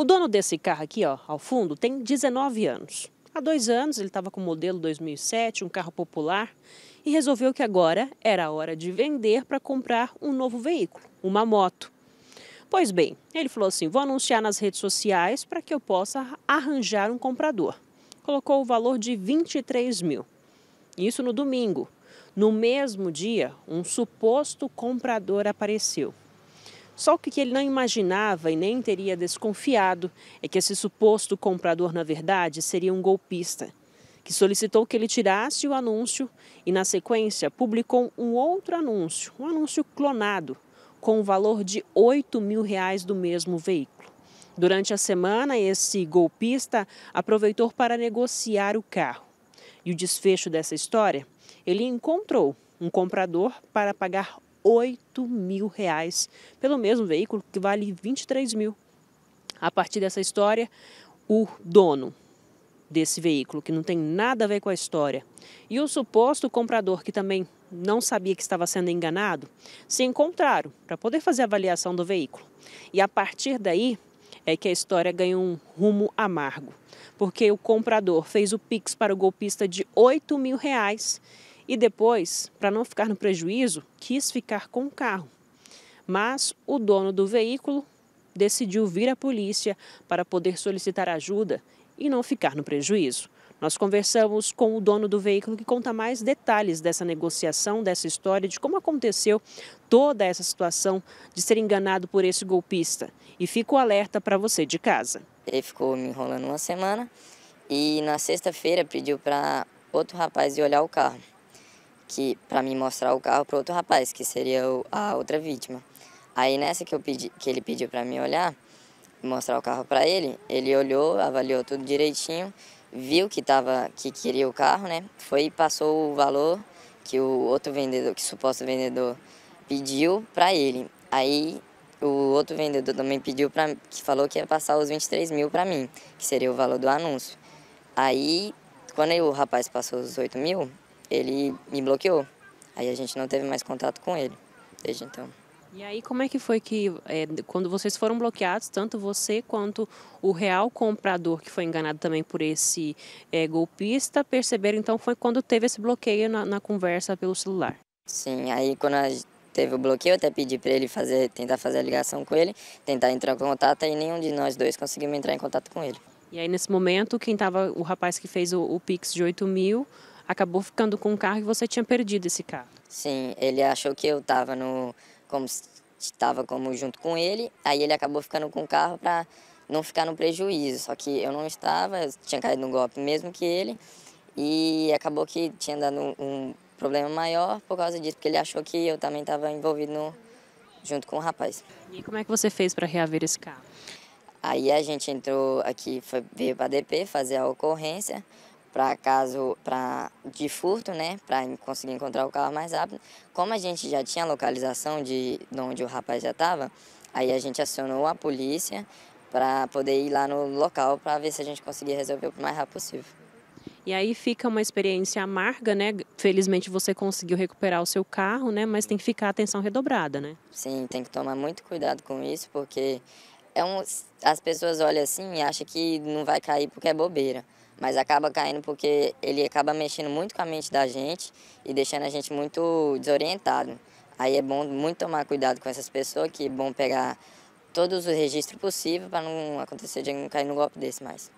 O dono desse carro aqui, ó, ao fundo, tem 19 anos. Há dois anos ele estava com o modelo 2007, um carro popular, e resolveu que agora era a hora de vender para comprar um novo veículo, uma moto. Pois bem, ele falou assim: vou anunciar nas redes sociais para que eu possa arranjar um comprador. Colocou o valor de 23 mil. Isso no domingo. No mesmo dia, um suposto comprador apareceu. Só o que ele não imaginava e nem teria desconfiado é que esse suposto comprador, na verdade, seria um golpista, que solicitou que ele tirasse o anúncio e, na sequência, publicou um outro anúncio, um anúncio clonado, com o valor de 8 mil reais do mesmo veículo. Durante a semana, esse golpista aproveitou para negociar o carro. E o desfecho dessa história? Ele encontrou um comprador para pagar 8 mil reais pelo mesmo veículo que vale 23 mil. A partir dessa história, o dono desse veículo, que não tem nada a ver com a história, e o suposto comprador, que também não sabia que estava sendo enganado, se encontraram para poder fazer a avaliação do veículo. E a partir daí é que a história ganhou um rumo amargo, porque o comprador fez o pix para o golpista de 8 mil reais e depois, para não ficar no prejuízo, quis ficar com o carro. Mas o dono do veículo decidiu vir à polícia para poder solicitar ajuda e não ficar no prejuízo. Nós conversamos com o dono do veículo que conta mais detalhes dessa negociação, dessa história, de como aconteceu toda essa situação de ser enganado por esse golpista. E fico alerta para você de casa. Ele ficou me enrolando uma semana e na sexta-feira pediu para outro rapaz ir olhar o carro que para mim mostrar o carro para outro rapaz, que seria o, a outra vítima. Aí nessa que eu pedi, que ele pediu para mim olhar, mostrar o carro para ele, ele olhou, avaliou tudo direitinho, viu que tava que queria o carro, né? Foi e passou o valor que o outro vendedor, que o suposto vendedor pediu para ele. Aí o outro vendedor também pediu para que falou que ia passar os 23 mil para mim, que seria o valor do anúncio. Aí quando o rapaz passou os 8 mil, ele me bloqueou. Aí a gente não teve mais contato com ele desde então. E aí como é que foi que, é, quando vocês foram bloqueados, tanto você quanto o real comprador que foi enganado também por esse é, golpista, perceberam então foi quando teve esse bloqueio na, na conversa pelo celular? Sim, aí quando teve o bloqueio, eu até pedi para ele fazer, tentar fazer a ligação com ele, tentar entrar em contato e nenhum de nós dois conseguimos entrar em contato com ele. E aí nesse momento, quem tava, o rapaz que fez o, o Pix de 8 mil, acabou ficando com o carro e você tinha perdido esse carro. Sim, ele achou que eu estava no como estava como junto com ele, aí ele acabou ficando com o carro para não ficar no prejuízo. Só que eu não estava, eu tinha caído no golpe mesmo que ele e acabou que tinha dado um, problema maior por causa disso, porque ele achou que eu também estava envolvido no, junto com o rapaz. E como é que você fez para reaver esse carro? Aí a gente entrou aqui, foi, veio para a DP fazer a ocorrência para caso para de furto, né, para conseguir encontrar o carro mais rápido. Como a gente já tinha a localização de, de onde o rapaz já estava, aí a gente acionou a polícia para poder ir lá no local para ver se a gente conseguia resolver o mais rápido possível. E aí fica uma experiência amarga, né? Felizmente você conseguiu recuperar o seu carro, né? Mas tem que ficar atenção redobrada, né? Sim, tem que tomar muito cuidado com isso, porque é um, as pessoas olham assim e acham que não vai cair porque é bobeira mas acaba caindo porque ele acaba mexendo muito com a mente da gente e deixando a gente muito desorientado. Aí é bom muito tomar cuidado com essas pessoas, que é bom pegar todos os registros possíveis para não acontecer de cair no golpe desse mais.